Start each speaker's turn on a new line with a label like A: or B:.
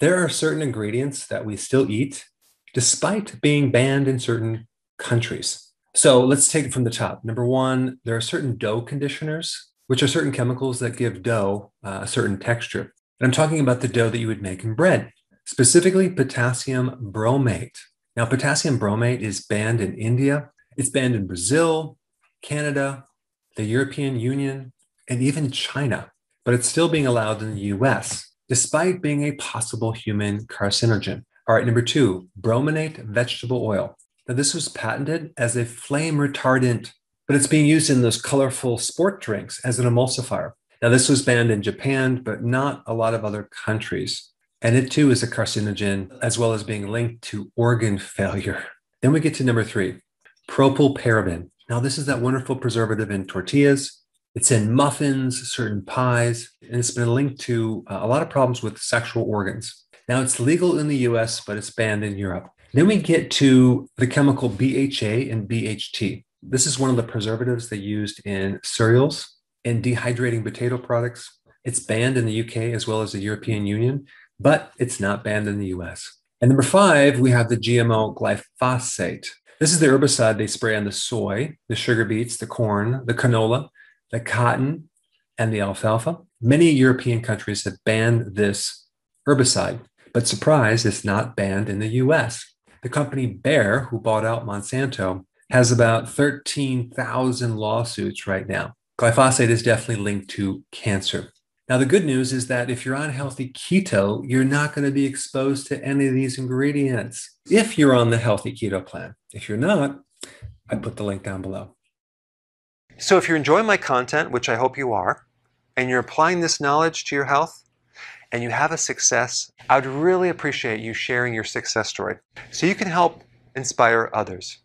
A: there are certain ingredients that we still eat despite being banned in certain countries. So let's take it from the top. Number one, there are certain dough conditioners, which are certain chemicals that give dough uh, a certain texture. And I'm talking about the dough that you would make in bread, specifically potassium bromate. Now, potassium bromate is banned in India, it's banned in Brazil, Canada, the European Union, and even China, but it's still being allowed in the US despite being a possible human carcinogen. All right, number two, brominate vegetable oil. Now, this was patented as a flame retardant, but it's being used in those colorful sport drinks as an emulsifier. Now, this was banned in Japan, but not a lot of other countries. And it too is a carcinogen, as well as being linked to organ failure. Then we get to number three, propylparaben. Now, this is that wonderful preservative in tortillas. It's in muffins, certain pies, and it's been linked to uh, a lot of problems with sexual organs. Now, it's legal in the US, but it's banned in Europe. Then we get to the chemical BHA and BHT. This is one of the preservatives they used in cereals and dehydrating potato products. It's banned in the UK as well as the European Union, but it's not banned in the US. And number five, we have the GMO glyphosate. This is the herbicide they spray on the soy, the sugar beets, the corn, the canola, the cotton, and the alfalfa. Many European countries have banned this herbicide, but surprise, it's not banned in the US. The company Bayer, who bought out Monsanto, has about 13,000 lawsuits right now. Glyphosate is definitely linked to cancer. Now, the good news is that if you're on healthy keto, you're not going to be exposed to any of these ingredients if you're on the healthy keto plan. If you're not, I put the link down below. So, if you're enjoying my content, which I hope you are, and you're applying this knowledge to your health and you have a success, I'd really appreciate you sharing your success story so you can help inspire others.